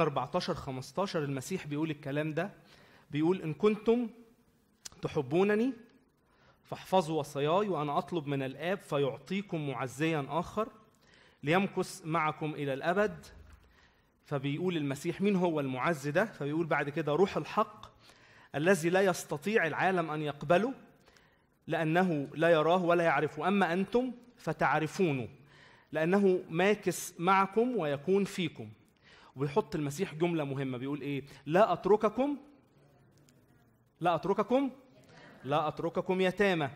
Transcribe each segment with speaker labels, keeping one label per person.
Speaker 1: يوحنا 14 15 المسيح بيقول الكلام ده بيقول إن كنتم تحبونني فاحفظوا وصاياي وأنا أطلب من الآب فيعطيكم معزيا آخر ليمكث معكم إلى الأبد فبيقول المسيح مين هو المعز ده فبيقول بعد كده روح الحق الذي لا يستطيع العالم أن يقبله لأنه لا يراه ولا يعرفه أما أنتم فتعرفونه لأنه ماكس معكم ويكون فيكم ويحط المسيح جمله مهمه بيقول ايه لا اترككم لا اترككم لا اترككم يتامى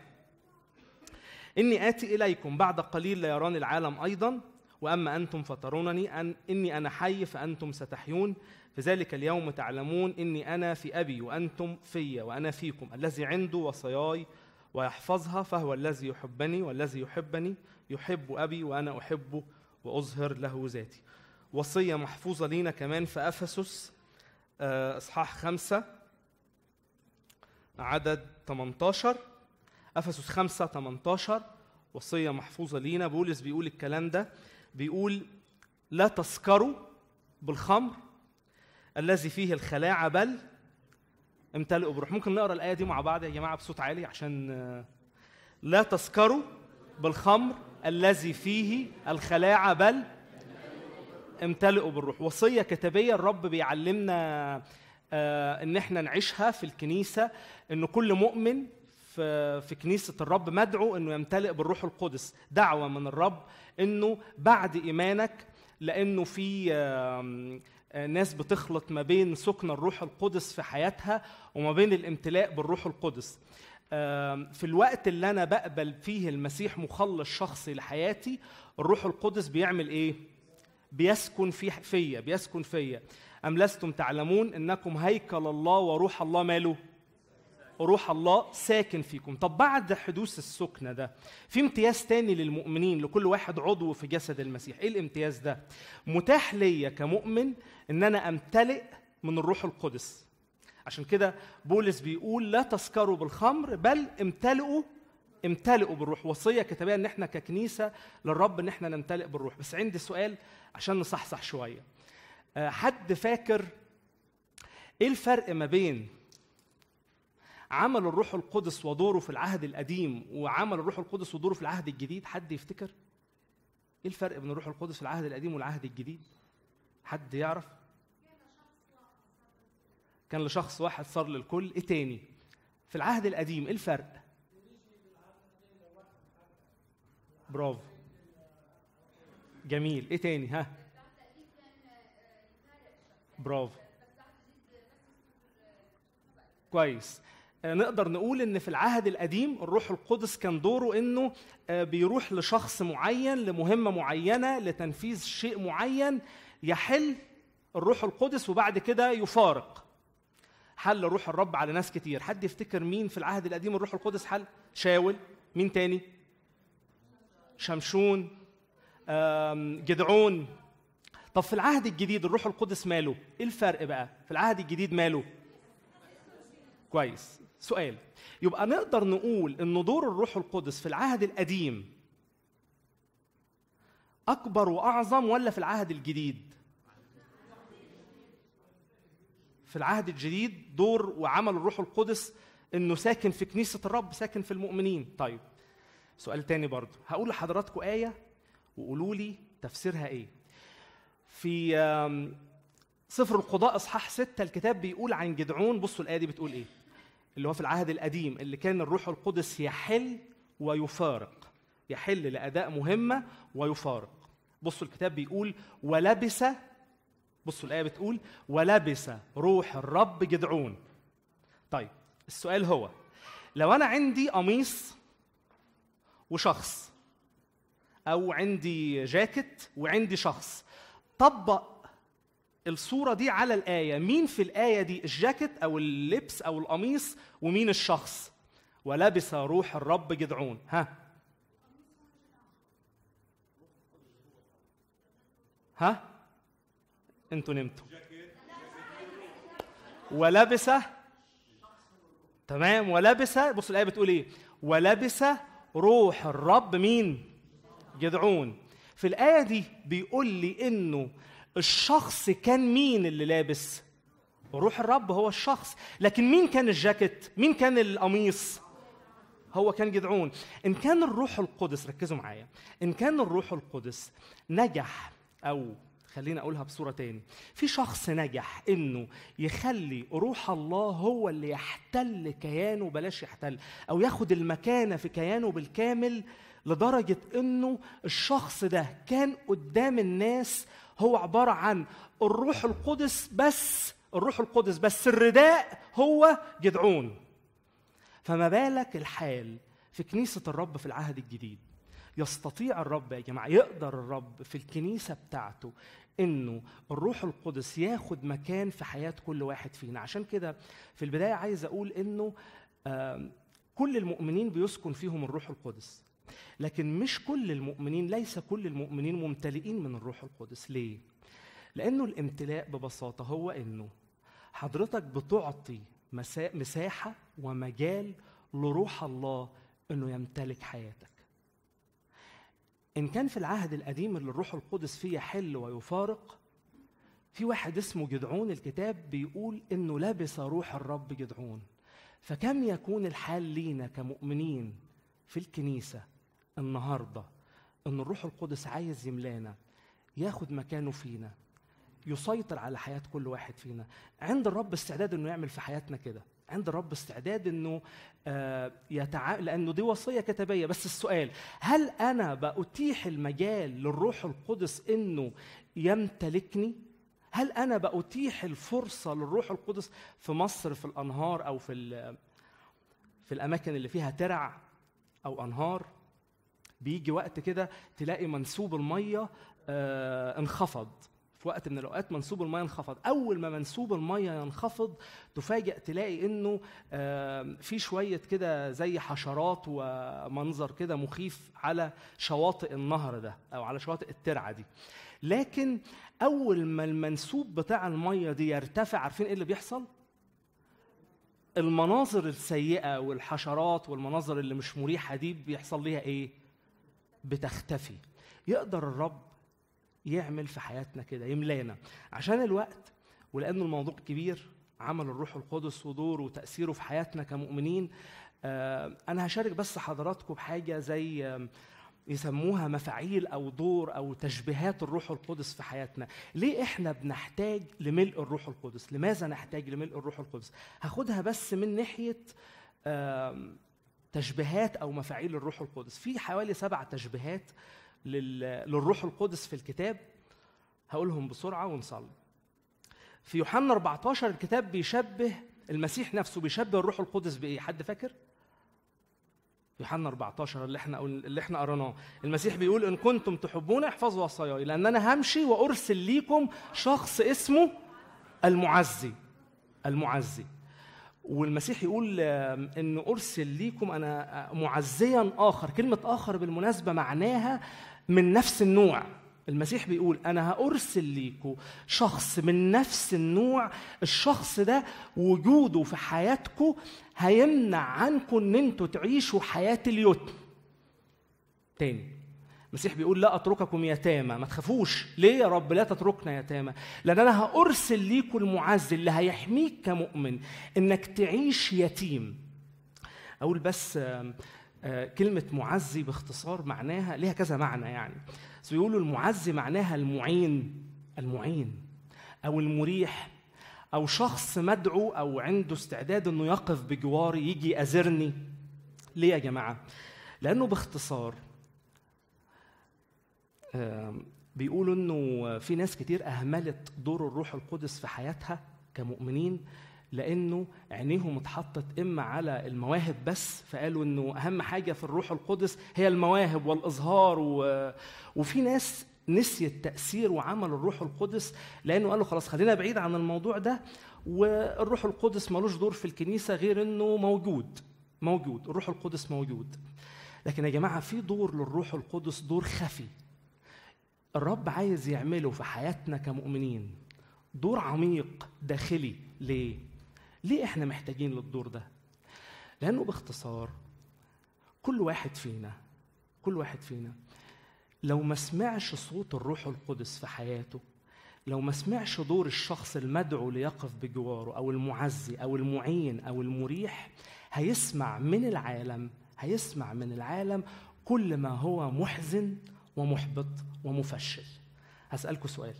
Speaker 1: اني اتي اليكم بعد قليل ليراني العالم ايضا واما انتم فترونني ان اني انا حي فانتم ستحيون في ذلك اليوم تعلمون اني انا في ابي وانتم في وانا فيكم الذي عنده وصاياي ويحفظها فهو الذي يحبني والذي يحبني يحب ابي وانا احبه واظهر له ذاتي وصية محفوظة لينا كمان في أفسس آه، إصحاح خمسة عدد 18 أفسس 5 18 وصية محفوظة لينا بولس بيقول الكلام ده بيقول لا تسكروا بالخمر الذي فيه الخلاعة بل امتلئوا بروح ممكن نقرا الآية دي مع بعض يا جماعة بصوت عالي عشان آه، لا تسكروا بالخمر الذي فيه الخلاعة بل امتلئوا بالروح وصيه كتابيه الرب بيعلمنا آه، ان احنا نعيشها في الكنيسه ان كل مؤمن في في كنيسه الرب مدعو انه يمتلئ بالروح القدس دعوه من الرب انه بعد ايمانك لانه في آه، ناس بتخلط ما بين سكن الروح القدس في حياتها وما بين الامتلاء بالروح القدس في الوقت اللي انا بقبل فيه المسيح مخلص شخصي لحياتي الروح القدس بيعمل ايه بيسكن في فيا بيسكن فيا أم لستم تعلمون أنكم هيكل الله وروح الله ماله روح الله ساكن فيكم طب بعد حدوث السكنة ده في امتياز تاني للمؤمنين لكل واحد عضو في جسد المسيح ايه الامتياز ده متاح ليا كمؤمن ان انا امتلئ من الروح القدس عشان كده بولس بيقول لا تسكروا بالخمر بل امتلئوا امتلئوا بالروح وصيه كتابيه ان احنا ككنيسه للرب ان احنا نمتلئ بالروح بس عندي سؤال عشان نصحصح شويه آه، حد فاكر ايه الفرق ما بين عمل الروح القدس ودوره في العهد القديم وعمل الروح القدس ودوره في العهد الجديد حد يفتكر ايه الفرق بين الروح القدس في العهد القديم والعهد الجديد حد يعرف كان لشخص واحد صار للكل ايه تاني في العهد القديم ايه الفرق برافو جميل ايه تاني ها برافو كويس آه، نقدر نقول ان في العهد القديم الروح القدس كان دوره انه آه، بيروح لشخص معين لمهمه معينه لتنفيذ شيء معين يحل الروح القدس وبعد كده يفارق حل روح الرب على ناس كتير حد يفتكر مين في العهد القديم الروح القدس حل شاول مين تاني شمشون جدعون طب في العهد الجديد الروح القدس ماله ايه الفرق بقى في العهد الجديد ماله كويس سؤال يبقى نقدر نقول ان دور الروح القدس في العهد القديم اكبر واعظم ولا في العهد الجديد في العهد الجديد دور وعمل الروح القدس انه ساكن في كنيسه الرب ساكن في المؤمنين طيب سؤال تاني برضه هقول لحضراتكم ايه وقولوا لي تفسيرها ايه في سفر القضاء اصحاح ستة الكتاب بيقول عن جدعون بصوا الايه دي بتقول ايه اللي هو في العهد القديم اللي كان الروح القدس يحل ويفارق يحل لاداء مهمه ويفارق بصوا الكتاب بيقول ولبس بصوا الايه بتقول ولبس روح الرب جدعون طيب السؤال هو لو انا عندي قميص وشخص او عندي جاكيت وعندي شخص طبق الصوره دي على الايه مين في الايه دي الجاكيت او اللبس او القميص ومين الشخص ولبس روح الرب جدعون ها ها انتوا نمتوا ولبس تمام ولبس بص الايه بتقول ايه ولبس روح الرب مين جدعون في الآية دي بيقول لي إنه الشخص كان مين اللي لابس؟ روح الرب هو الشخص، لكن مين كان الجاكيت؟ مين كان القميص؟ هو كان جدعون، إن كان الروح القدس ركزوا معايا، إن كان الروح القدس نجح أو خليني اقولها بصوره تاني في شخص نجح انه يخلي روح الله هو اللي يحتل كيانه بلاش يحتل او ياخد المكانه في كيانه بالكامل لدرجه انه الشخص ده كان قدام الناس هو عباره عن الروح القدس بس الروح القدس بس الرداء هو جدعون فما بالك الحال في كنيسه الرب في العهد الجديد يستطيع الرب يا جماعه يقدر الرب في الكنيسه بتاعته انه الروح القدس ياخد مكان في حياه كل واحد فينا عشان كده في البدايه عايز اقول انه كل المؤمنين بيسكن فيهم الروح القدس لكن مش كل المؤمنين ليس كل المؤمنين ممتلئين من الروح القدس ليه لانه الامتلاء ببساطه هو انه حضرتك بتعطي مساحه ومجال لروح الله انه يمتلك حياتك إن كان في العهد القديم اللي الروح القدس فيه يحل ويفارق في واحد اسمه جدعون الكتاب بيقول إنه لبس روح الرب جدعون فكم يكون الحال لينا كمؤمنين في الكنيسة النهاردة إن الروح القدس عايز يملانا ياخد مكانه فينا يسيطر على حياة كل واحد فينا عند الرب استعداد إنه يعمل في حياتنا كده عند الرب استعداد انه آه، يتع... لانه دي وصيه كتابيه بس السؤال هل انا بأتيح المجال للروح القدس انه يمتلكني هل انا بأتيح الفرصه للروح القدس في مصر في الانهار او في ال... في الاماكن اللي فيها ترع او انهار بيجي وقت كده تلاقي منسوب الميه آه، انخفض في وقت من الاوقات منسوب الميه انخفض اول ما منسوب الميه ينخفض تفاجئ تلاقي انه في شويه كده زي حشرات ومنظر كده مخيف على شواطئ النهر ده او على شواطئ الترعه دي لكن اول ما المنسوب بتاع الميه دي يرتفع عارفين ايه اللي بيحصل المناظر السيئه والحشرات والمناظر اللي مش مريحه دي بيحصل ليها ايه بتختفي يقدر الرب يعمل في حياتنا كده يملانا عشان الوقت ولأن الموضوع كبير عمل الروح القدس ودوره وتأثيره في حياتنا كمؤمنين آه، أنا هشارك بس حضراتكم بحاجة زي آه، يسموها مفاعيل او دور او تشبيهات الروح القدس في حياتنا ليه احنا بنحتاج لملء الروح القدس لماذا نحتاج لملء الروح القدس هاخدها بس من ناحيه تشبيهات او مفاعيل الروح القدس في حوالي سبع تشبيهات للروح القدس في الكتاب هقولهم بسرعة ونصلي في يوحنا 14 الكتاب بيشبه المسيح نفسه بيشبه الروح القدس بإيه حد فاكر؟ يوحنا 14 اللي احنا اللي احنا قرناه المسيح بيقول ان كنتم تحبون احفظوا وصاياي لان انا همشي وارسل ليكم شخص اسمه المعزي المعزي والمسيح يقول آه، ان ارسل ليكم انا آه، معزيا اخر كلمه اخر بالمناسبه معناها من نفس النوع المسيح بيقول أنا هأرسل ليكم شخص من نفس النوع الشخص ده وجوده في حياتكم هيمنع عنكم إن أنتوا تعيشوا حياة اليتم تاني المسيح بيقول لا أترككم يتامى ما تخافوش ليه يا رب لا تتركنا يتامى لأن أنا هأرسل ليكم المعز اللي هيحميك كمؤمن إنك تعيش يتيم أقول بس آه، كلمة معزي باختصار معناها ليها كذا معنى يعني بس بيقولوا المعزي معناها المعين المعين أو المريح أو شخص مدعو أو عنده استعداد إنه يقف بجواري يجي يأزرني ليه يا جماعة؟ لأنه باختصار بيقولوا إنه في ناس كتير أهملت دور الروح القدس في حياتها كمؤمنين لانه عينيهم اتحطت اما على المواهب بس فقالوا انه اهم حاجه في الروح القدس هي المواهب والاظهار و... وفي ناس نسيت تاثير وعمل الروح القدس لانه قالوا خلاص خلينا بعيد عن الموضوع ده والروح القدس ملوش دور في الكنيسه غير انه موجود موجود الروح القدس موجود لكن يا جماعه في دور للروح القدس دور خفي الرب عايز يعمله في حياتنا كمؤمنين دور عميق داخلي ليه ليه احنا محتاجين للدور ده لانه باختصار كل واحد فينا كل واحد فينا لو ما سمعش صوت الروح القدس في حياته لو ما سمعش دور الشخص المدعو ليقف بجواره او المعزي او المعين او المريح هيسمع من العالم هيسمع من العالم كل ما هو محزن ومحبط ومفشل هسألكم سؤال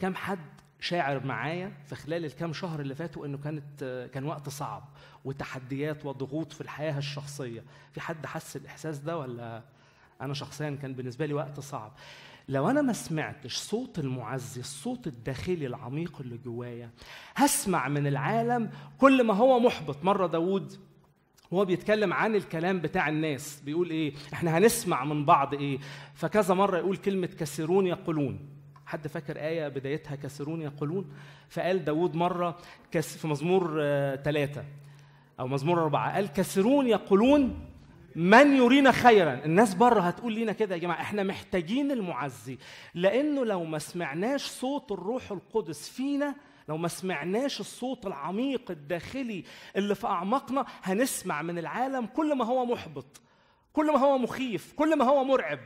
Speaker 1: كم حد شاعر معايا في خلال الكام شهر اللي فاتوا انه كانت كان وقت صعب وتحديات وضغوط في الحياه الشخصيه في حد حس الاحساس ده ولا انا شخصيا كان بالنسبه لي وقت صعب لو انا ما سمعتش صوت المعزي الصوت الداخلي العميق اللي جوايا هسمع من العالم كل ما هو محبط مره داوود وهو بيتكلم عن الكلام بتاع الناس بيقول ايه احنا هنسمع من بعض ايه فكذا مره يقول كلمه كثيرون يقولون حد فاكر آية بدايتها كسرون يقولون فقال داود مرة في مزمور ثلاثة آه، أو مزمور أربعة قال كسرون يقولون من يرينا خيرا الناس بره هتقول لينا كده يا جماعه احنا محتاجين المعزي لانه لو ما سمعناش صوت الروح القدس فينا لو ما سمعناش الصوت العميق الداخلي اللي في اعماقنا هنسمع من العالم كل ما هو محبط كل ما هو مخيف كل ما هو مرعب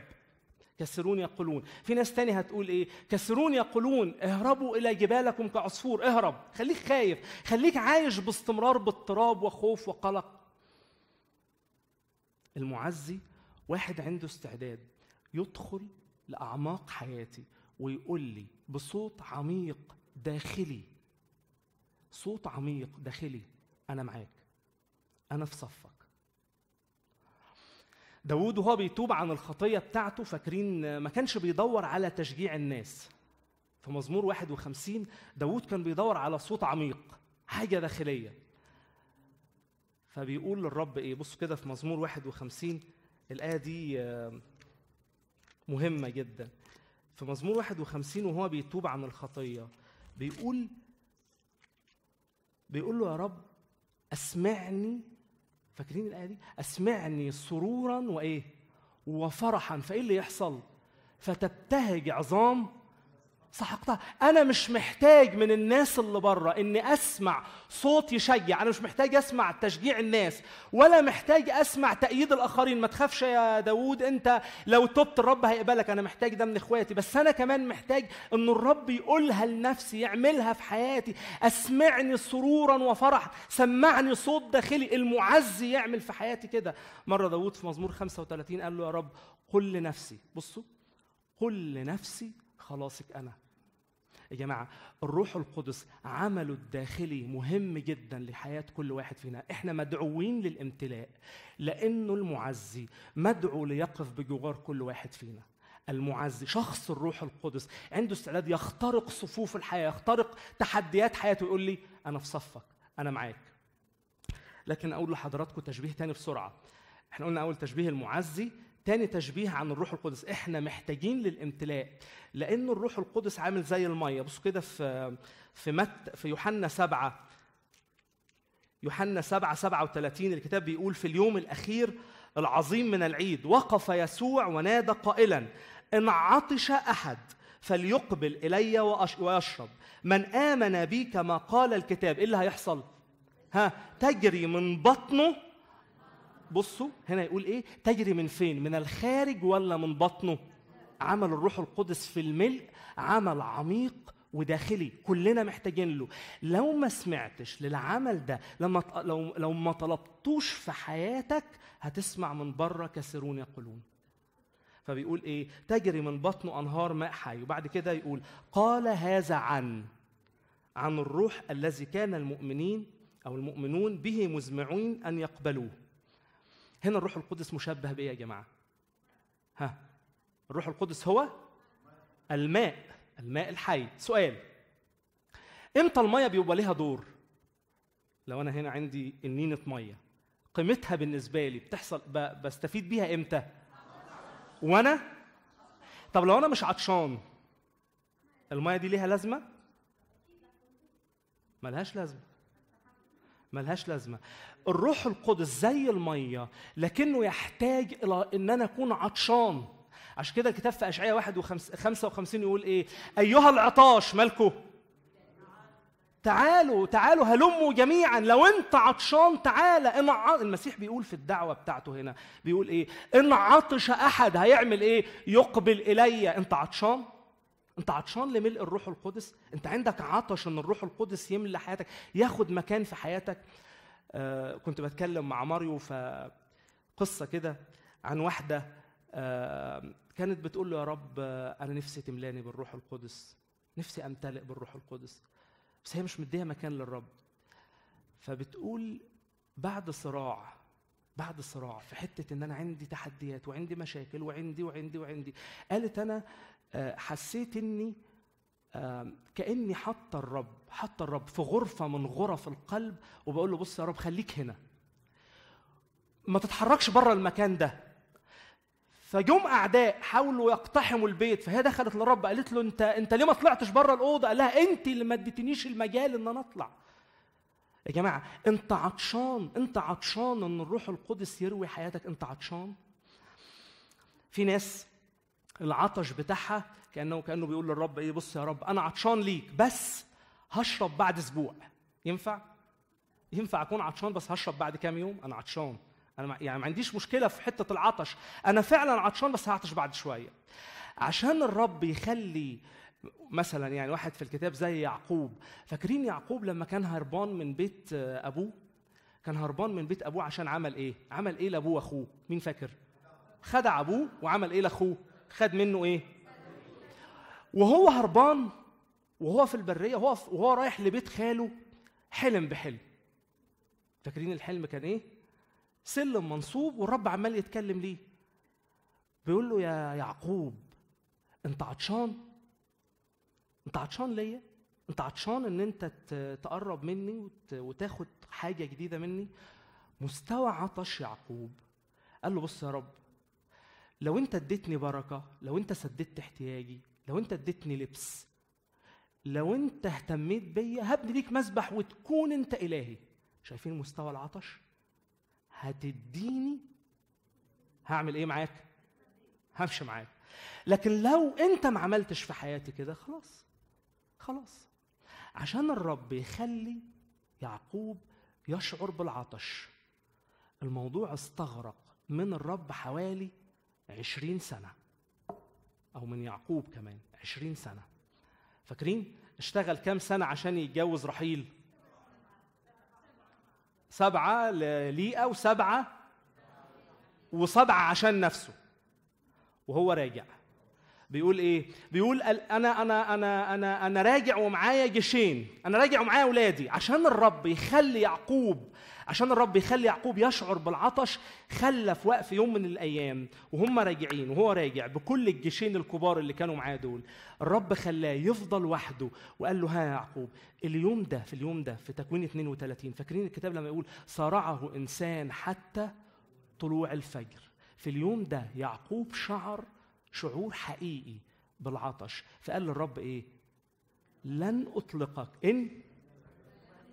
Speaker 1: كسرون يقولون في ناس تانية هتقول ايه كسرون يقولون اهربوا الى جبالكم كعصفور اهرب خليك خايف خليك عايش باستمرار باضطراب وخوف وقلق المعزي واحد عنده استعداد يدخل لاعماق حياتي ويقول لي بصوت عميق داخلي صوت عميق داخلي انا معاك انا في صفك داوود وهو بيتوب عن الخطية بتاعته فاكرين ما كانش بيدور على تشجيع الناس في مزمور 51 داوود كان بيدور على صوت عميق حاجة داخلية فبيقول للرب ايه بصوا كده في مزمور 51 الآية دي آه، مهمة جدا في مزمور 51 وهو بيتوب عن الخطية بيقول بيقول له يا رب أسمعني فاكرين الآية دي؟ أسمعني سرورا وإيه؟ وفرحا فإيه اللي يحصل؟ فتبتهج عظام سحقتها انا مش محتاج من الناس اللي بره اني اسمع صوت يشجع انا مش محتاج اسمع تشجيع الناس ولا محتاج اسمع تأييد الاخرين ما تخافش يا داوود انت لو تبت الرب هيقبلك انا محتاج ده من اخواتي بس انا كمان محتاج ان الرب يقولها لنفسي يعملها في حياتي اسمعني سرورا وفرحا سمعني صوت داخلي المعزي يعمل في حياتي كده مره داوود في مزمور 35 قال له يا رب قل لنفسي بصوا قل لنفسي خلاصك انا يا جماعه الروح القدس عمله الداخلي مهم جدا لحياه كل واحد فينا احنا مدعوين للامتلاء لانه المعزي مدعو ليقف بجوار كل واحد فينا المعزي شخص الروح القدس عنده استعداد يخترق صفوف الحياه يخترق تحديات حياته يقول لي انا في صفك انا معاك لكن اقول لحضراتكم تشبيه تاني بسرعه احنا قلنا اول تشبيه المعزي تاني تشبيه عن الروح القدس احنا محتاجين للامتلاء لان الروح القدس عامل زي الميه بصوا كده في في مت في يوحنا سبعة يوحنا سبعة سبعة وثلاثين الكتاب بيقول في اليوم الأخير العظيم من العيد وقف يسوع ونادى قائلا إن عطش أحد فليقبل إلي ويشرب من آمن بي كما قال الكتاب إيه اللي هيحصل؟ ها تجري من بطنه بصوا هنا يقول ايه تجري من فين من الخارج ولا من بطنه عمل الروح القدس في الملء عمل عميق وداخلي كلنا محتاجين له لو ما سمعتش للعمل ده لما لو لو ما طلبتوش في حياتك هتسمع من بره كثيرون يقولون فبيقول ايه تجري من بطنه انهار ماء حي وبعد كده يقول قال هذا عن عن الروح الذي كان المؤمنين او المؤمنون به مزمعين ان يقبلوه هنا الروح القدس مشبه بيه يا جماعه ها الروح القدس هو الماء الماء الحي سؤال امتى الميه بيبقى ليها دور لو انا هنا عندي انينه ميه قيمتها بالنسبه لي بتحصل بستفيد بيها امتى وانا طب لو انا مش عطشان الميه دي ليها لازمه ملهاش لازمه ملهاش لازمه الروح القدس زي المية لكنه يحتاج إلى أن أنا أكون عطشان عشان كده الكتاب في أشعية 55 يقول إيه أيها العطاش مالكه تعالوا تعالوا هلموا جميعا لو انت عطشان تعالى ان المسيح بيقول في الدعوه بتاعته هنا بيقول ايه ان عطش احد هيعمل ايه يقبل الي انت عطشان انت عطشان لملء الروح القدس انت عندك عطش ان الروح القدس يملى حياتك ياخد مكان في حياتك آه، كنت بتكلم مع ماريو ف قصه كده عن واحده آه، كانت بتقول له يا رب آه، انا نفسي تملاني بالروح القدس نفسي امتلئ بالروح القدس بس هي مش مديها مكان للرب فبتقول بعد صراع بعد صراع في حته ان انا عندي تحديات وعندي مشاكل وعندي وعندي وعندي قالت انا حسيت اني كاني حاطه الرب حاطه الرب في غرفه من غرف القلب وبقول له بص يا رب خليك هنا ما تتحركش بره المكان ده فجم اعداء حاولوا يقتحموا البيت فهي دخلت للرب قالت له انت انت ليه ما طلعتش بره الاوضه قال لها انت اللي ما اديتنيش المجال ان انا اطلع يا جماعه انت عطشان انت عطشان ان الروح القدس يروي حياتك انت عطشان في ناس العطش بتاعها كانه كانه بيقول للرب ايه بص يا رب انا عطشان ليك بس هشرب بعد اسبوع ينفع ينفع اكون عطشان بس هشرب بعد كام يوم انا عطشان انا يعني ما عنديش مشكله في حته العطش انا فعلا عطشان بس هعطش بعد شويه عشان الرب يخلي مثلا يعني واحد في الكتاب زي يعقوب فاكرين يعقوب لما كان هربان من بيت ابوه كان هربان من بيت ابوه عشان عمل ايه عمل ايه لابوه واخوه مين فاكر خدع ابوه وعمل ايه لاخوه خد منه ايه وهو هربان وهو في البريه وهو في وهو رايح لبيت خاله حلم بحلم فاكرين الحلم كان ايه سلم منصوب والرب عمال يتكلم ليه بيقول له يا يعقوب انت عطشان انت عطشان ليا انت عطشان ان انت تقرب مني وتاخد حاجه جديده مني مستوى عطش يعقوب قال له بص يا رب لو انت اديتني بركه لو انت سددت احتياجي لو انت اديتني لبس لو انت اهتميت بيا هبني ليك مسبح وتكون انت الهي شايفين مستوى العطش هتديني هعمل ايه معاك همشي معاك لكن لو انت ما عملتش في حياتي كده خلاص خلاص عشان الرب يخلي يعقوب يشعر بالعطش الموضوع استغرق من الرب حوالي عشرين سنه أو من يعقوب كمان عشرين سنة فاكرين اشتغل كام سنة عشان يتجوز رحيل سبعة ليئة وسبعة وسبعة عشان نفسه وهو راجع بيقول ايه بيقول انا انا انا انا انا راجع ومعايا جيشين انا راجع ومعايا اولادي عشان الرب يخلي يعقوب عشان الرب يخلي يعقوب يشعر بالعطش خلى في وقف يوم من الايام وهم راجعين وهو راجع بكل الجيشين الكبار اللي كانوا معاه دول الرب خلاه يفضل وحده وقال له ها يا يعقوب اليوم ده في اليوم ده في تكوين 32 فاكرين الكتاب لما يقول صارعه انسان حتى طلوع الفجر في اليوم ده يعقوب شعر شعور حقيقي بالعطش فقال للرب ايه لن اطلقك ان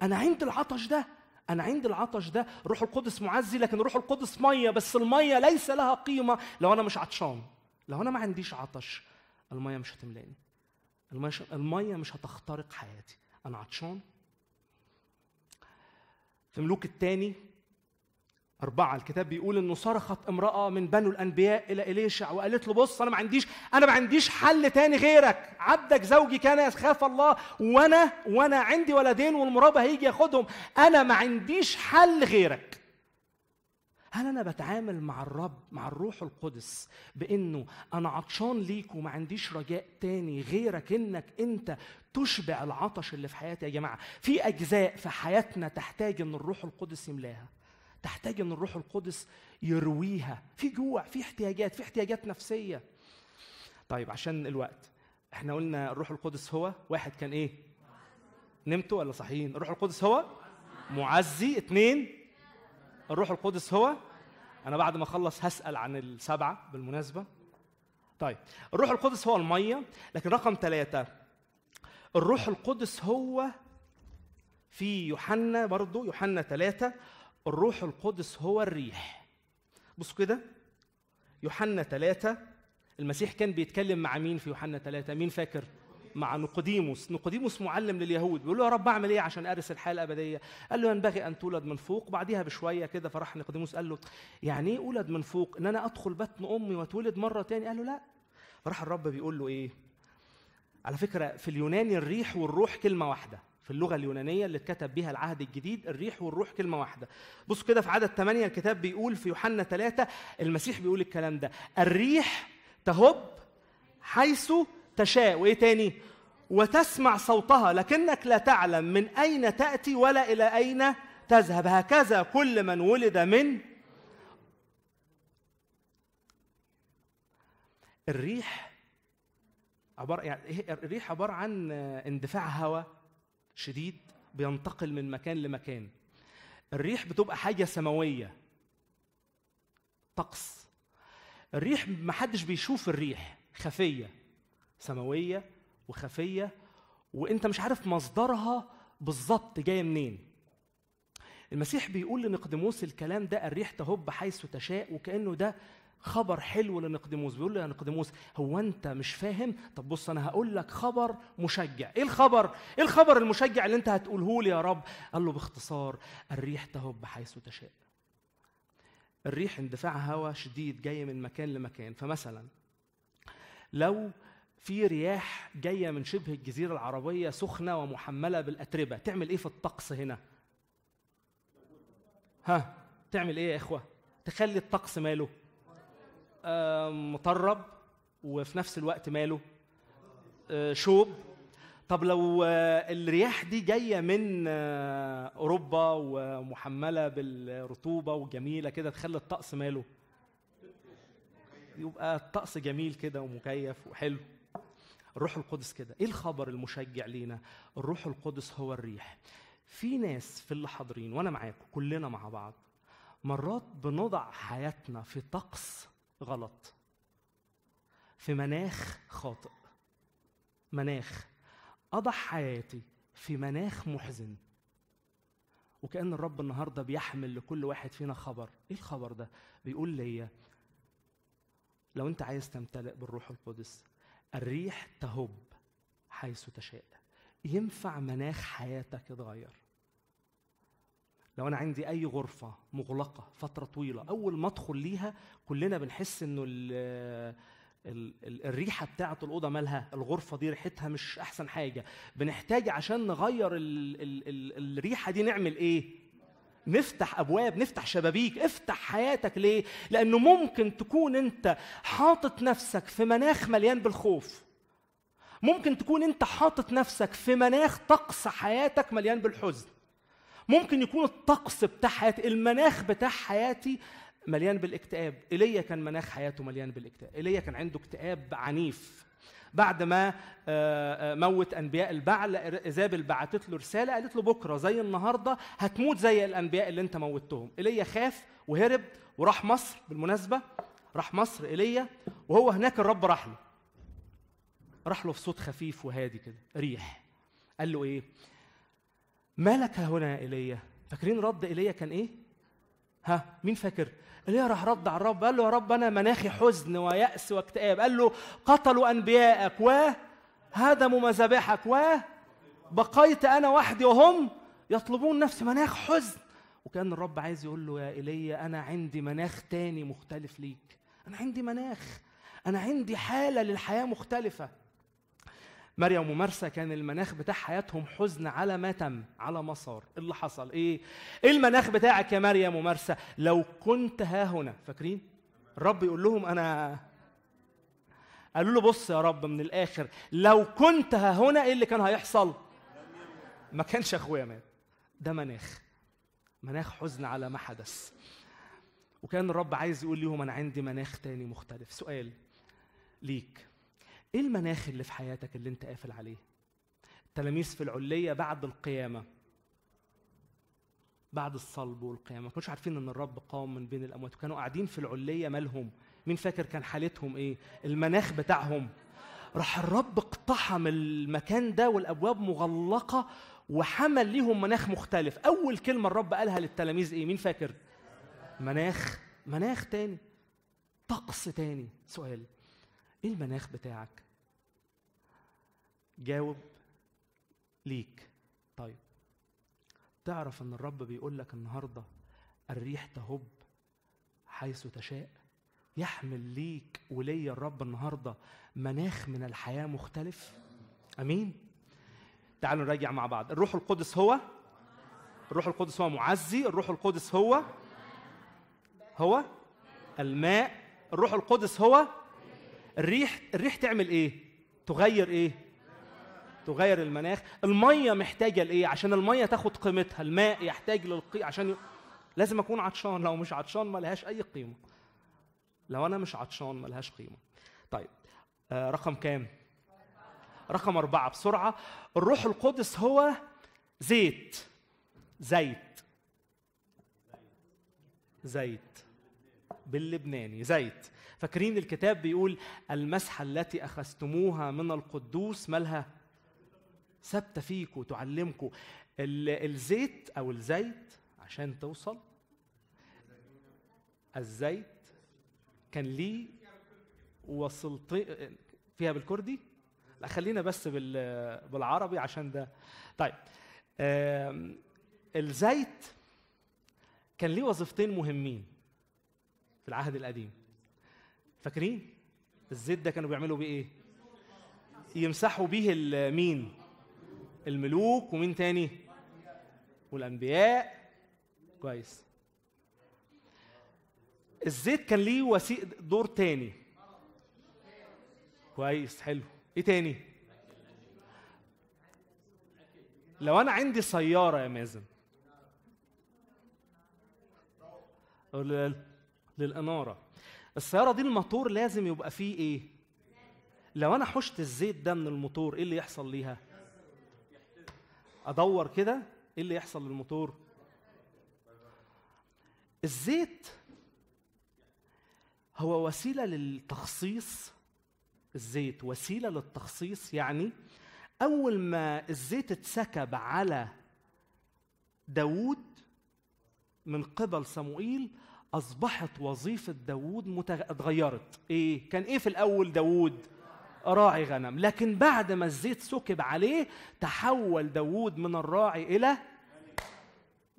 Speaker 1: انا عند العطش ده أنا عندي العطش ده روح القدس معزي لكن روح القدس مية بس المية ليس لها قيمة لو أنا مش عطشان لو أنا ما عنديش عطش المية مش هتملاني المية مش هتخترق حياتي أنا عطشان في ملوك الثاني أربعة الكتاب بيقول إنه صرخت امرأة من بنو الأنبياء إلى إليشع وقالت له بص أنا ما عنديش أنا ما عنديش حل تاني غيرك عبدك زوجي كان يخاف الله وأنا وأنا عندي ولدين والمرابة هيجي ياخدهم أنا ما عنديش حل غيرك هل أنا بتعامل مع الرب مع الروح القدس بإنه أنا عطشان ليك وما عنديش رجاء تاني غيرك إنك أنت تشبع العطش اللي في حياتي يا جماعة في أجزاء في حياتنا تحتاج إن الروح القدس يملاها تحتاج ان الروح القدس يرويها في جوع في احتياجات في احتياجات نفسيه طيب عشان الوقت احنا قلنا الروح القدس هو واحد كان ايه نمتوا ولا صحيين الروح القدس هو معزي اثنين الروح القدس هو انا بعد ما اخلص هسال عن السبعه بالمناسبه طيب الروح القدس هو الميه لكن رقم ثلاثة الروح القدس هو في يوحنا برضه يوحنا ثلاثة الروح القدس هو الريح بصوا كده يوحنا ثلاثة المسيح كان بيتكلم مع مين في يوحنا ثلاثة مين فاكر مع نقديموس نقديموس معلم لليهود بيقول له يا رب اعمل ايه عشان ارث الحياه الابديه قال له ينبغي ان تولد من فوق بعديها بشويه كده فراح نقديموس قال له يعني ايه اولد من فوق ان انا ادخل بطن امي واتولد مره تاني قال له لا فراح الرب بيقول له ايه على فكره في اليوناني الريح والروح كلمه واحده في اللغة اليونانية اللي اتكتب بها العهد الجديد الريح والروح كلمة واحدة بص كده في عدد 8 الكتاب بيقول في يوحنا 3 المسيح بيقول الكلام ده الريح تهب حيث تشاء وايه تاني وتسمع صوتها لكنك لا تعلم من أين تأتي ولا إلى أين تذهب هكذا كل من ولد من الريح عبارة يعني إيه؟ الريح عبارة عن اندفاع هواء شديد بينتقل من مكان لمكان الريح بتبقى حاجة سماوية طقس الريح محدش بيشوف الريح خفية سماوية وخفية وانت مش عارف مصدرها بالظبط جاية منين المسيح بيقول لنقدموس الكلام ده الريح تهب حيث تشاء وكأنه ده خبر حلو لنقدموس بيقول له يا نقدموس هو انت مش فاهم طب بص انا هقول لك خبر مشجع ايه الخبر ايه الخبر المشجع اللي انت هتقوله لي يا رب قال له باختصار الريح تهب حيث تشاء الريح اندفاع هواء شديد جاي من مكان لمكان فمثلا لو في رياح جايه من شبه الجزيره العربيه سخنه ومحمله بالاتربه تعمل ايه في الطقس هنا ها تعمل ايه يا اخوه تخلي الطقس ماله مطرب وفي نفس الوقت ماله آه، شوب طب لو آه، الرياح دي جايه من آه، اوروبا ومحمله بالرطوبه وجميله كده تخلي الطقس ماله يبقى الطقس جميل كده ومكيف وحلو الروح القدس كده ايه الخبر المشجع لينا الروح القدس هو الريح في ناس في اللي حاضرين وانا معاكم كلنا مع بعض مرات بنضع حياتنا في طقس غلط في مناخ خاطئ مناخ اضع حياتي في مناخ محزن وكأن الرب النهارده بيحمل لكل واحد فينا خبر، إيه الخبر ده؟ بيقول ليا لو أنت عايز تمتلئ بالروح القدس الريح تهب حيث تشاء ينفع مناخ حياتك يتغير لو انا عندي اي غرفه مغلقه فتره طويله اول ما ادخل ليها كلنا بنحس انه الـ الـ الريحه بتاعه الاوضه مالها الغرفه دي ريحتها مش احسن حاجه بنحتاج عشان نغير الـ الـ الـ الريحه دي نعمل ايه نفتح ابواب نفتح شبابيك افتح حياتك ليه لانه ممكن تكون انت حاطط نفسك في مناخ مليان بالخوف ممكن تكون انت حاطط نفسك في مناخ طقس حياتك مليان بالحزن ممكن يكون الطقس بتاع حياتي المناخ بتاع حياتي مليان بالاكتئاب ايليا كان مناخ حياته مليان بالاكتئاب ايليا كان عنده اكتئاب عنيف بعد ما آه، آه، موت انبياء البعل ايزابل بعتت له رساله قالت له بكره زي النهارده هتموت زي الانبياء اللي انت موتهم ايليا خاف وهرب وراح مصر بالمناسبه راح مصر ايليا وهو هناك الرب راح له راح له في صوت خفيف وهادي كده ريح قال له ايه ما لك هنا يا ايليا فاكرين رد ايليا كان ايه ها مين فاكر ايليا راح رد على الرب قال له يا رب انا مناخي حزن ويأس واكتئاب قال له قتلوا انبيائك وهدموا مذابحك وبقيت انا وحدي وهم يطلبون نفس مناخ حزن وكان الرب عايز يقول له يا ايليا انا عندي مناخ تاني مختلف ليك انا عندي مناخ انا عندي حاله للحياه مختلفه مريم ومرسى كان المناخ بتاع حياتهم حزن على ما تم على ما صار إيه اللي حصل ايه ايه المناخ بتاعك يا مريم ومرسى لو كنت ها هنا فاكرين الرب يقول لهم انا قالوا له بص يا رب من الاخر لو كنت ها هنا ايه اللي كان هيحصل ما كانش اخويا مات ده مناخ مناخ حزن على ما حدث وكان الرب عايز يقول ليهم انا عندي مناخ تاني مختلف سؤال ليك ايه المناخ اللي في حياتك اللي انت قافل عليه التلاميذ في العليه بعد القيامه بعد الصلب والقيامه ما كانوش عارفين ان الرب قام من بين الاموات وكانوا قاعدين في العليه مالهم مين فاكر كان حالتهم ايه المناخ بتاعهم راح الرب اقتحم المكان ده والابواب مغلقه وحمل ليهم مناخ مختلف اول كلمه الرب قالها للتلاميذ ايه مين فاكر مناخ مناخ تاني طقس تاني سؤال ايه المناخ بتاعك جاوب ليك طيب تعرف ان الرب بيقول لك النهارده الريح تهب حيث تشاء يحمل ليك وليا الرب النهارده مناخ من الحياه مختلف امين تعالوا نراجع مع بعض الروح القدس هو الروح القدس هو معزي الروح القدس هو هو الماء الروح القدس هو الريح الريح تعمل ايه تغير ايه تغير المناخ الميه محتاجه لايه عشان الميه تاخد قيمتها الماء يحتاج للقي عشان ي... لازم اكون عطشان لو مش عطشان ملهاش اي قيمه لو انا مش عطشان ملهاش قيمه طيب آه رقم كام رقم أربعة بسرعة الروح القدس هو زيت زيت زيت باللبناني زيت فاكرين الكتاب بيقول المسحة التي أخذتموها من القدوس مالها ثابته فيكم تعلمكم الزيت او الزيت عشان توصل الزيت كان ليه وصلتين فيها بالكردي لا خلينا بس بالعربي عشان ده طيب الزيت كان ليه وظيفتين مهمين في العهد القديم فاكرين الزيت ده كانوا بيعملوا بيه ايه يمسحوا بيه مين الملوك ومين تاني والانبياء كويس الزيت كان ليه وسيء دور تاني كويس حلو ايه تاني لو انا عندي سياره يا مازن للاناره السياره دي الموتور لازم يبقى فيه ايه لو انا حشت الزيت ده من الموتور ايه اللي يحصل ليها ادور كده ايه اللي يحصل للموتور الزيت هو وسيله للتخصيص الزيت وسيله للتخصيص يعني اول ما الزيت اتسكب على داوود من قبل صموئيل اصبحت وظيفه داوود اتغيرت ايه كان ايه في الاول داوود راعي غنم لكن بعد ما الزيت سكب عليه تحول داوود من الراعي إلى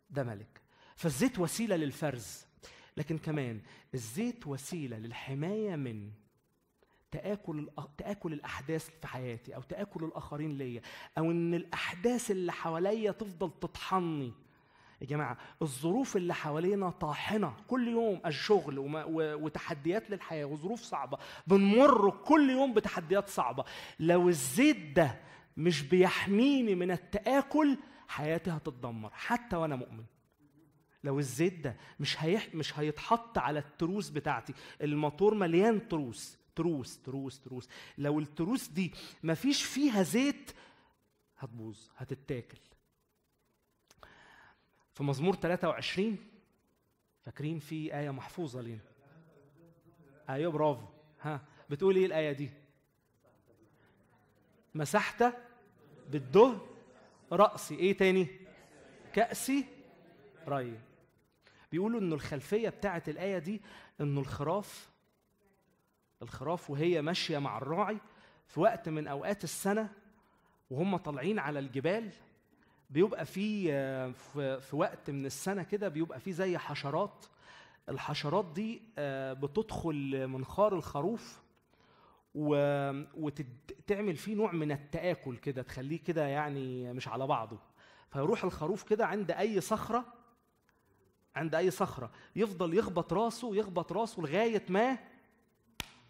Speaker 1: ده ملك فالزيت وسيلة للفرز لكن كمان الزيت وسيلة للحماية من تآكل تآكل الأحداث في حياتي أو تآكل الآخرين ليا أو إن الأحداث اللي حواليا تفضل تطحني يا جماعة الظروف اللي حوالينا طاحنة كل يوم الشغل وتحديات للحياة وظروف صعبة بنمر كل يوم بتحديات صعبة لو الزيت ده مش بيحميني من التآكل حياتي هتتدمر حتى وأنا مؤمن لو الزيت ده مش هيح... مش هيتحط على التروس بتاعتي الموتور مليان تروس تروس تروس تروس لو التروس دي مفيش فيها زيت هتبوظ هتتاكل في مزمور 23 فاكرين في آية محفوظة لينا أيوه برافو ها بتقول إيه الآية دي مسحت بالدهن رأسي إيه تاني كأسي ري بيقولوا إنه الخلفية بتاعة الآية دي إنه الخراف الخراف وهي ماشية مع الراعي في وقت من أوقات السنة وهم طالعين على الجبال بيبقى آه، في في وقت من السنه كده بيبقى في زي حشرات الحشرات دي آه، بتدخل منخار الخروف وتعمل فيه نوع من التآكل كده تخليه كده يعني مش على بعضه فيروح الخروف كده عند أي صخرة عند أي صخرة يفضل يخبط راسه يخبط راسه لغاية ما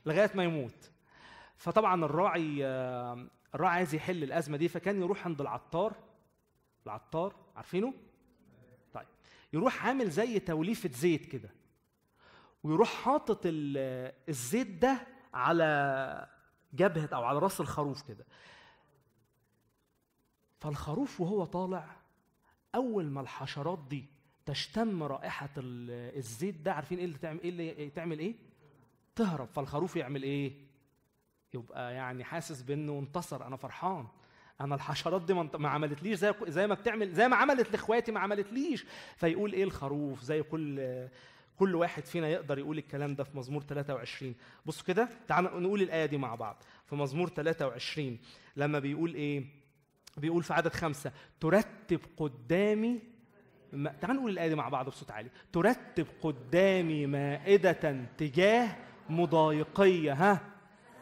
Speaker 1: لغاية ما يموت فطبعا الراعي آه، الراعي عايز يحل الأزمة دي فكان يروح عند العطار العطار عارفينه طيب يروح عامل زي توليفه زيت كده ويروح حاطط الزيت ده على جبهه او على راس الخروف كده فالخروف وهو طالع اول ما الحشرات دي تشتم رائحه الزيت ده عارفين ايه اللي تعمل ايه اللي تعمل ايه تهرب فالخروف يعمل ايه يبقى يعني حاسس بانه انتصر انا فرحان انا الحشرات دي ما عملتليش زي زي ما بتعمل زي ما عملت لاخواتي ما عملتليش فيقول ايه الخروف زي كل كل واحد فينا يقدر يقول الكلام ده في مزمور 23 بصوا كده تعالوا نقول الايه دي مع بعض في مزمور 23 لما بيقول ايه بيقول في عدد خمسة ترتب قدامي ما... تعالوا نقول الآية دي مع بعض بصوت عالي ترتب قدامي مائدة تجاه مضايقية ها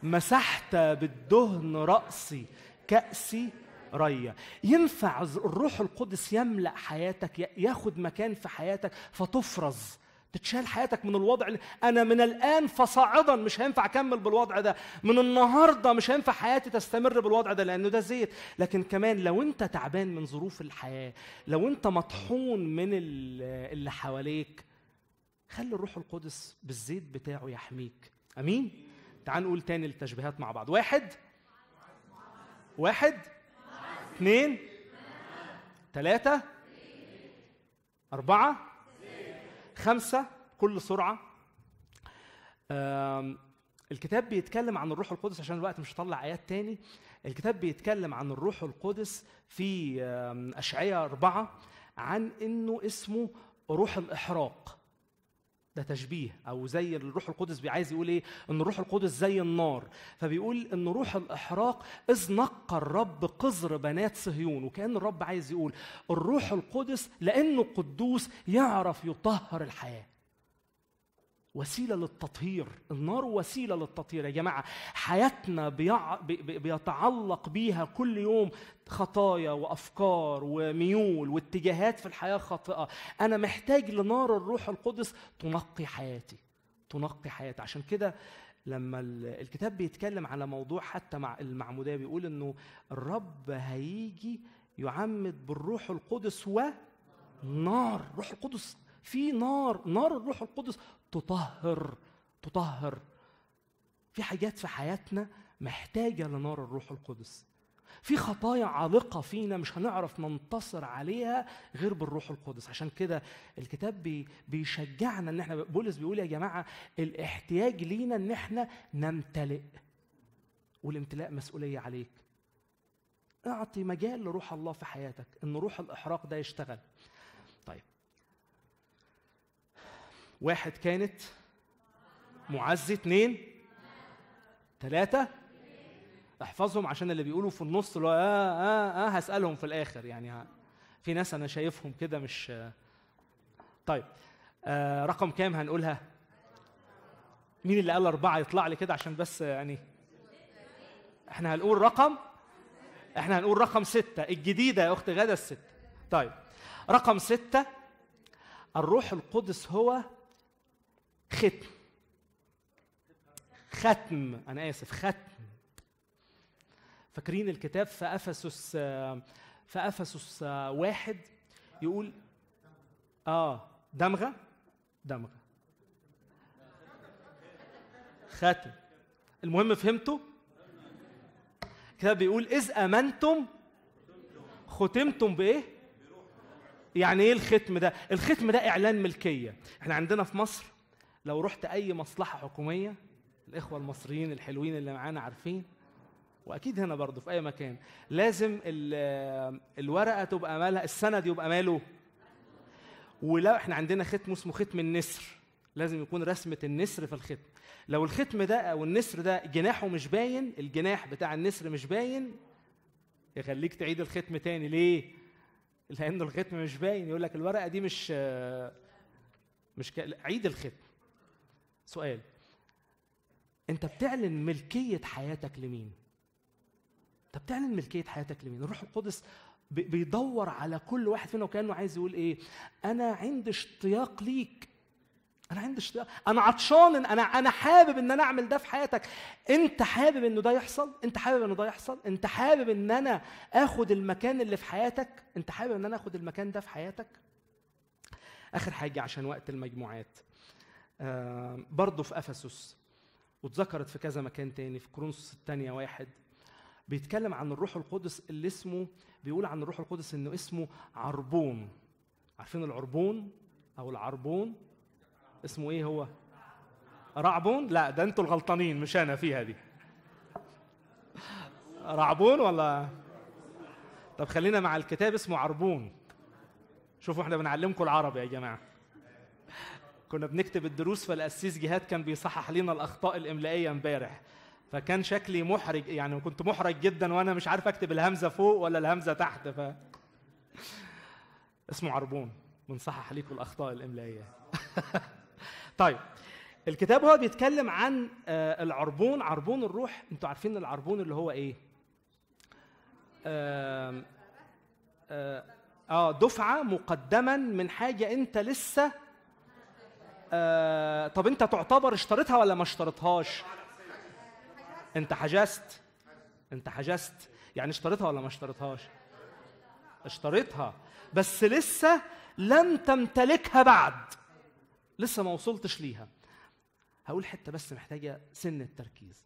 Speaker 1: مسحت بالدهن رأسي كأسي ريا ينفع الروح القدس يملأ حياتك ياخد مكان في حياتك فتفرز تتشال حياتك من الوضع اللي انا من الان فصاعدا مش هينفع اكمل بالوضع ده من النهارده مش هينفع حياتي تستمر بالوضع ده لانه ده زيت لكن كمان لو انت تعبان من ظروف الحياه لو انت مطحون من اللي حواليك خلي الروح القدس بالزيت بتاعه يحميك امين تعال نقول تاني التشبيهات مع بعض واحد واحد اثنين ثلاثة أربعة خمسة كل سرعة الكتاب بيتكلم عن الروح القدس عشان الوقت مش هطلع آيات تاني الكتاب بيتكلم عن الروح القدس في أشعية أربعة عن إنه اسمه روح الإحراق ده تشبيه او زي الروح القدس عايز يقول ايه ان الروح القدس زي النار فبيقول ان روح الاحراق اذ نقى الرب قذر بنات صهيون وكان الرب عايز يقول الروح القدس لانه قدوس يعرف يطهر الحياه وسيلة للتطهير النار وسيلة للتطهير يا جماعة حياتنا بيع... بي... بيتعلق بيها كل يوم خطايا وأفكار وميول واتجاهات في الحياة خاطئة أنا محتاج لنار الروح القدس تنقي حياتي تنقي حياتي عشان كده لما الكتاب بيتكلم على موضوع حتى مع المعمودية بيقول إنه الرب هيجي يعمد بالروح القدس ونار الروح القدس في نار نار الروح القدس تطهر تطهر في حاجات في حياتنا محتاجة لنار الروح القدس في خطايا عالقة فينا مش هنعرف ننتصر عليها غير بالروح القدس عشان كده الكتاب بي بيشجعنا ان احنا بولس بيقول يا جماعة الاحتياج لينا ان احنا نمتلئ والامتلاء مسؤولية عليك اعطي مجال لروح الله في حياتك ان روح الاحراق ده يشتغل طيب واحد كانت معزة اثنين ثلاثة احفظهم عشان اللي بيقولوا في النص اللي هو آه, آه, آه هسألهم في الآخر يعني في ناس أنا شايفهم كده مش طيب آه رقم كام هنقولها؟ مين اللي قال أربعة يطلع لي كده عشان بس يعني احنا هنقول رقم احنا هنقول رقم ستة الجديدة يا أخت غادة الستة طيب رقم ستة الروح القدس هو ختم ختم انا اسف ختم فاكرين الكتاب في افسس في افسس واحد يقول اه دمغه دمغه ختم المهم فهمتوا الكتاب بيقول اذ امنتم ختمتم بايه يعني ايه الختم ده الختم ده اعلان ملكيه احنا عندنا في مصر لو رحت أي مصلحة حكومية الإخوة المصريين الحلوين اللي معانا عارفين واكيد هنا برضه في اي مكان لازم آه، الورقه تبقى مالها السند يبقى ماله ولو احنا عندنا ختم اسمه ختم النسر لازم يكون رسمه النسر في الختم لو الختم ده او النسر ده جناحه مش باين الجناح بتاع النسر مش باين يخليك تعيد الختم تاني ليه لانه الختم مش باين يقول لك الورقه دي مش آه، مش عيد الختم سؤال انت بتعلن ملكيه حياتك لمين انت بتعلن ملكيه حياتك لمين الروح القدس بيدور على كل واحد فينا وكانه عايز يقول ايه انا عندي اشتياق ليك انا عندي اشتياق انا عطشان انا انا حابب ان انا اعمل ده في حياتك انت حابب انه ده يحصل انت حابب انه ده يحصل انت حابب ان انا اخد المكان اللي في حياتك انت حابب ان انا اخد المكان ده في حياتك اخر حاجه عشان وقت المجموعات آه، برضه في افسس واتذكرت في كذا مكان تاني في كرونس الثانيه واحد بيتكلم عن الروح القدس اللي اسمه بيقول عن الروح القدس انه اسمه عربون عارفين العربون او العربون اسمه ايه هو رعبون لا ده انتوا الغلطانين مش انا فيها دي رعبون ولا طب خلينا مع الكتاب اسمه عربون شوفوا احنا بنعلمكم العربي يا جماعه كنا بنكتب الدروس فالقسيس جهاد كان بيصحح لنا الاخطاء الاملائيه امبارح فكان شكلي محرج يعني كنت محرج جدا وانا مش عارف اكتب الهمزه فوق ولا الهمزه تحت ف اسمه عربون بنصحح ليكم الاخطاء الاملائيه طيب الكتاب هو بيتكلم عن آه، العربون عربون الروح انتوا عارفين العربون اللي هو ايه آه،, اه دفعه مقدما من حاجه انت لسه آه طب انت تعتبر اشتريتها ولا ما اشتريتهاش انت حجزت انت حجزت يعني اشتريتها ولا ما اشتريتهاش اشتريتها بس لسه لم تمتلكها بعد لسه ما وصلتش ليها هقول حته بس محتاجه سن تركيز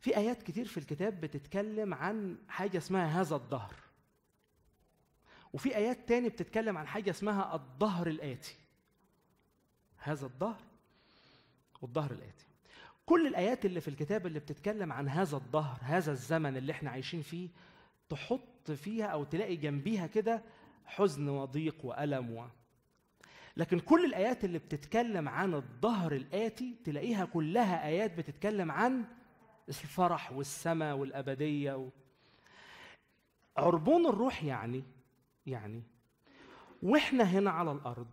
Speaker 1: في ايات كتير في الكتاب بتتكلم عن حاجه اسمها هذا الدهر وفي ايات تاني بتتكلم عن حاجه اسمها الظهر الاتي هذا الظهر والظهر الاتي كل الايات اللي في الكتاب اللي بتتكلم عن هذا الظهر هذا الزمن اللي احنا عايشين فيه تحط فيها او تلاقي جنبيها كده حزن وضيق والم و... لكن كل الايات اللي بتتكلم عن الظهر الاتي تلاقيها كلها ايات بتتكلم عن الفرح والسماء والابديه و... عربون الروح يعني يعني واحنا هنا على الارض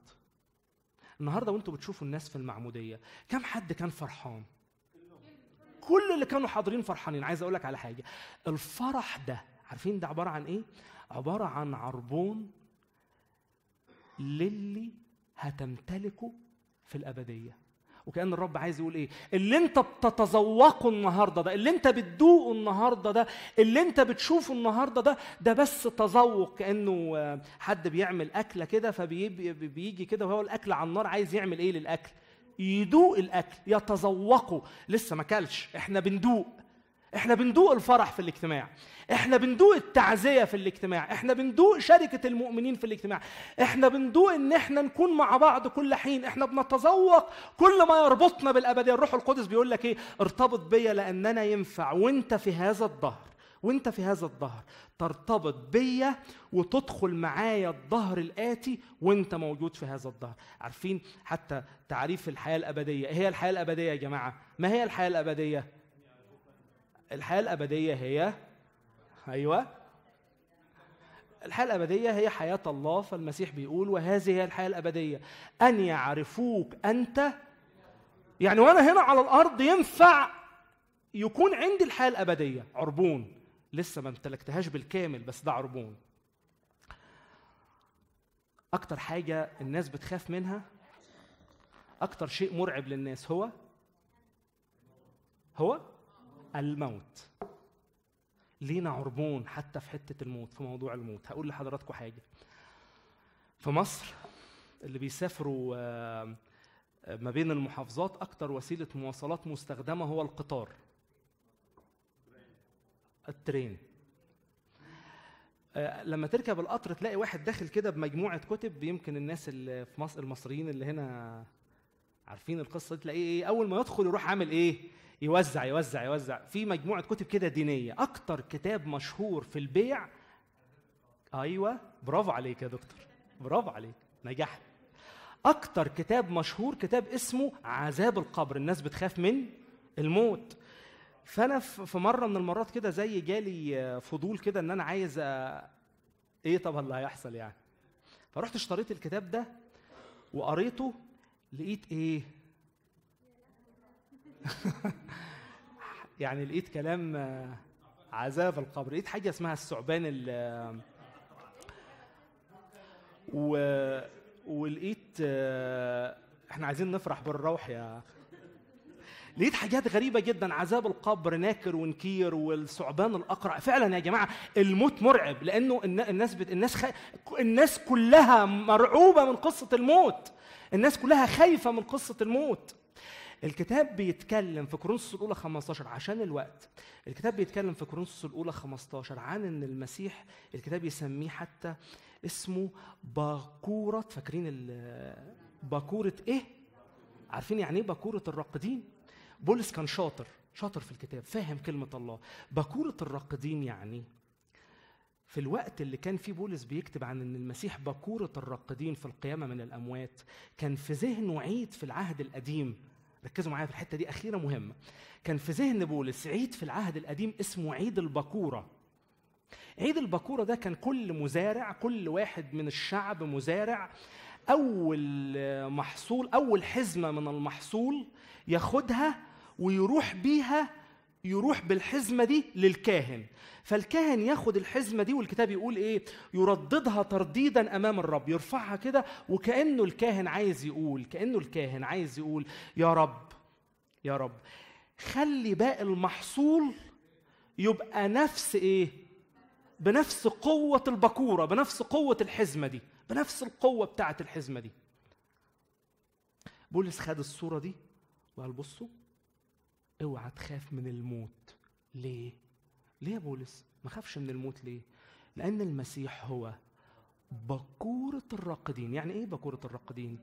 Speaker 1: النهارده وانتوا بتشوفوا الناس في المعموديه كم حد كان فرحان كل اللي كانوا حاضرين فرحانين عايز اقول لك على حاجه الفرح ده عارفين ده عباره عن ايه عباره عن عربون للي هتمتلكه في الابديه وكأن الرب عايز يقول إيه؟ اللي أنت بتتذوقه النهاردة ده، اللي أنت بتدوقه النهاردة ده، اللي أنت بتشوفه النهاردة ده، ده بس تذوق كأنه حد بيعمل أكلة كده فبيجي كده وهو الأكل على النار عايز يعمل إيه للأكل؟ يدوق الأكل، يتذوقه، لسه ما أكلش، إحنا بندوق. احنا بندوق الفرح في الاجتماع احنا بندوق التعزية في الاجتماع احنا بندوق شركة المؤمنين في الاجتماع احنا بندوق ان احنا نكون مع بعض كل حين احنا بنتذوق كل ما يربطنا بالابدية الروح القدس بيقول لك ايه ارتبط بيا لاننا ينفع وانت في هذا الظهر وانت في هذا الظهر ترتبط بيا وتدخل معايا الظهر الآتي وانت موجود في هذا الظهر عارفين حتى تعريف الحياة الأبدية ايه هي الحياة الأبدية يا جماعة ما هي الحياة الأبدية الحياة الأبدية هي أيوة الحياة الأبدية هي حياة الله فالمسيح بيقول وهذه هي الحياة الأبدية أن يعرفوك أنت يعني وأنا هنا على الأرض ينفع يكون عندي الحياة الأبدية عربون لسه ما امتلكتهاش بالكامل بس ده عربون أكتر حاجة الناس بتخاف منها أكتر شيء مرعب للناس هو هو الموت لينا عربون حتى في حتة الموت في موضوع الموت هقول لحضراتكم حاجة في مصر اللي بيسافروا آه، ما بين المحافظات أكتر وسيلة مواصلات مستخدمة هو القطار الترين آه، لما تركب القطر تلاقي واحد داخل كده بمجموعة كتب يمكن الناس اللي في مصر المصريين اللي هنا عارفين القصة دي تلاقيه إيه أول ما يدخل يروح عامل إيه يوزع يوزع يوزع في مجموعه كتب كده دينيه اكتر كتاب مشهور في البيع ايوه برافو عليك يا دكتور برافو عليك نجحت اكتر كتاب مشهور كتاب اسمه عذاب القبر الناس بتخاف من الموت فانا في مره من المرات كده زي جالي فضول كده ان انا عايز أ... ايه طب اللي هيحصل يعني فرحت اشتريت الكتاب ده وقريته لقيت ايه يعني لقيت كلام آه، عذاب القبر لقيت حاجه اسمها الثعبان ال آه، و... ولقيت آه، احنا عايزين نفرح بالروح يا لقيت حاجات غريبة جدا عذاب القبر ناكر ونكير والثعبان الأقرع فعلا يا جماعة الموت مرعب لأنه الناس بت... الناس خ... الناس كلها مرعوبة من قصة الموت الناس كلها خايفة من قصة الموت الكتاب بيتكلم في كورنثوس الاولى 15 عشان الوقت الكتاب بيتكلم في كورنثوس الاولى 15 عن ان المسيح الكتاب يسميه حتى اسمه باكوره فاكرين باكوره ايه عارفين يعني ايه باكوره الراقدين بولس كان شاطر شاطر في الكتاب فاهم كلمه الله باكوره الراقدين يعني في الوقت اللي كان فيه بولس بيكتب عن ان المسيح باكوره الراقدين في القيامه من الاموات كان في ذهنه عيد في العهد القديم ركزوا معايا في الحته دي اخيره مهمه كان في ذهن بولس عيد في العهد القديم اسمه عيد البكوره عيد البكوره ده كان كل مزارع كل واحد من الشعب مزارع اول محصول اول حزمه من المحصول ياخدها ويروح بيها يروح بالحزمه دي للكاهن فالكاهن ياخد الحزمه دي والكتاب يقول ايه يرددها ترديدا امام الرب يرفعها كده وكانه الكاهن عايز يقول كانه الكاهن عايز يقول يا رب يا رب خلي باقي المحصول يبقى نفس ايه بنفس قوه البكوره بنفس قوه الحزمه دي بنفس القوه بتاعه الحزمه دي بولس خد الصوره دي وقال بصوا اوعى تخاف من الموت ليه ليه يا بولس ما خافش من الموت ليه لان المسيح هو بكورة الراقدين يعني ايه بكورة الراقدين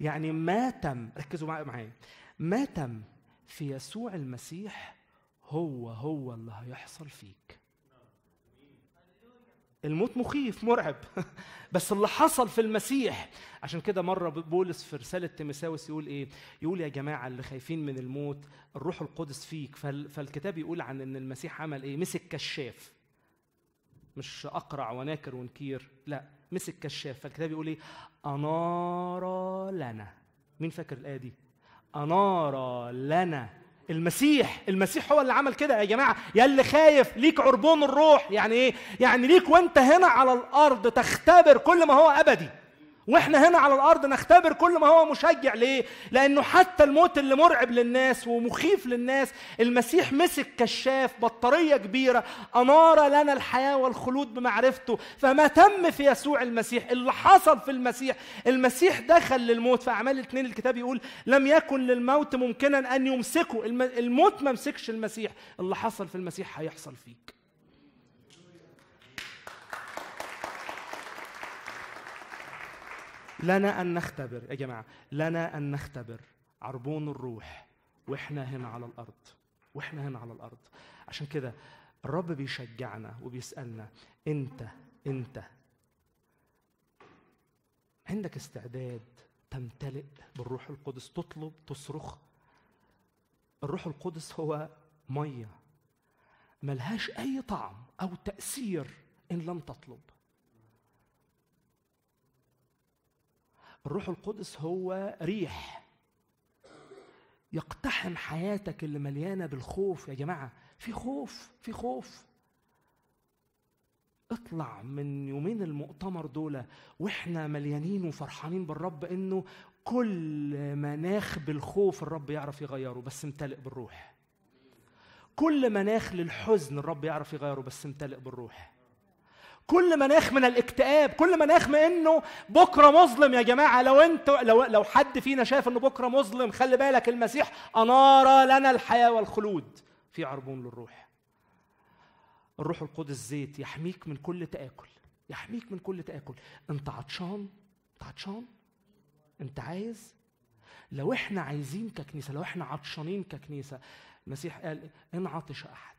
Speaker 1: يعني ما تم ركزوا معايا ما تم في يسوع المسيح هو هو اللي هيحصل فيك الموت مخيف مرعب بس اللي حصل في المسيح عشان كده مره بولس في رساله تيمساوس يقول ايه يقول يا جماعه اللي خايفين من الموت الروح القدس فيك فالكتاب يقول عن ان المسيح عمل ايه مسك كشاف مش اقرع وناكر ونكير لا مسك كشاف فالكتاب يقول ايه انار لنا مين فاكر الايه دي انار لنا المسيح المسيح هو اللي عمل كده يا جماعه يا اللي خايف ليك عربون الروح يعني ايه يعني ليك وانت هنا على الارض تختبر كل ما هو ابدي واحنا هنا على الارض نختبر كل ما هو مشجع ليه لانه حتى الموت اللي مرعب للناس ومخيف للناس المسيح مسك كشاف بطاريه كبيره انار لنا الحياه والخلود بمعرفته فما تم في يسوع المسيح اللي حصل في المسيح المسيح دخل للموت في اعمال الاثنين الكتاب يقول لم يكن للموت ممكنا ان يمسكه الموت ما مسكش المسيح اللي حصل في المسيح هيحصل فيك لنا أن نختبر يا جماعة لنا أن نختبر عربون الروح وإحنا هنا على الأرض وإحنا هنا على الأرض عشان كده الرب بيشجعنا وبيسألنا أنت أنت عندك استعداد تمتلئ بالروح القدس تطلب تصرخ الروح القدس هو ميه ملهاش اي طعم او تاثير ان لم تطلب الروح القدس هو ريح يقتحم حياتك اللي مليانه بالخوف يا جماعه في خوف في خوف اطلع من يومين المؤتمر دول واحنا مليانين وفرحانين بالرب انه كل مناخ بالخوف الرب يعرف يغيره بس امتلئ بالروح كل مناخ للحزن الرب يعرف يغيره بس امتلئ بالروح كل مناخ من الاكتئاب كل مناخ من انه بكره مظلم يا جماعه لو انت لو لو حد فينا شايف انه بكره مظلم خلي بالك المسيح انار لنا الحياه والخلود في عربون للروح الروح القدس زيت يحميك من كل تاكل يحميك من كل تاكل انت عطشان انت عطشان انت عايز لو احنا عايزين ككنيسه لو احنا عطشانين ككنيسه المسيح قال ان عطش احد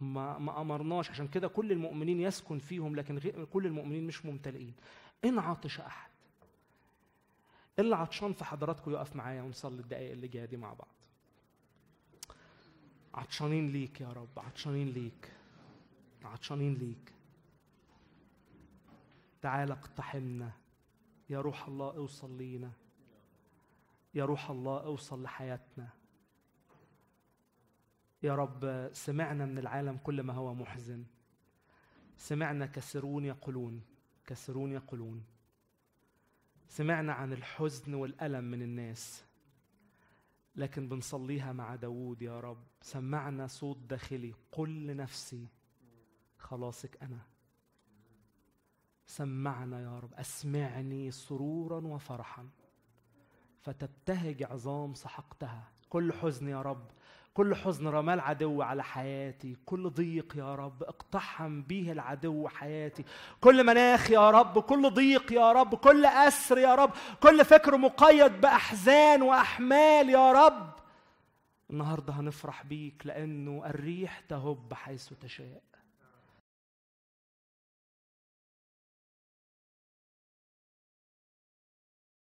Speaker 1: ما ما امرناش عشان كده كل المؤمنين يسكن فيهم لكن غير كل المؤمنين مش ممتلئين ان عطش احد اللي عطشان في حضراتكم يقف معايا ونصلي الدقائق اللي جايه دي مع بعض عطشانين ليك يا رب عطشانين ليك عطشانين ليك تعال اقتحمنا يا روح الله اوصل لينا يا روح الله اوصل لحياتنا يا رب سمعنا من العالم كل ما هو محزن سمعنا كسرون يقولون كسرون يقولون سمعنا عن الحزن والألم من الناس لكن بنصليها مع داوود يا رب سمعنا صوت داخلي قل لنفسي خلاصك أنا سمعنا يا رب أسمعني سرورا وفرحا فتبتهج عظام سحقتها كل حزن يا رب كل حزن رماه العدو على حياتي كل ضيق يا رب اقتحم به العدو حياتي كل مناخ يا رب كل ضيق يا رب كل أسر يا رب كل فكر مقيد بأحزان وأحمال يا رب النهاردة هنفرح بيك لأنه الريح تهب حيث تشاء